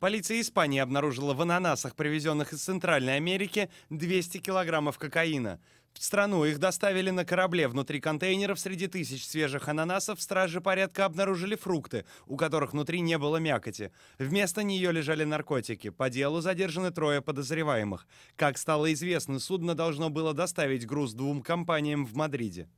Полиция Испании обнаружила в ананасах, привезенных из Центральной Америки, 200 килограммов кокаина. В страну их доставили на корабле. Внутри контейнеров среди тысяч свежих ананасов стражи порядка обнаружили фрукты, у которых внутри не было мякоти. Вместо нее лежали наркотики. По делу задержаны трое подозреваемых. Как стало известно, судно должно было доставить груз двум компаниям в Мадриде.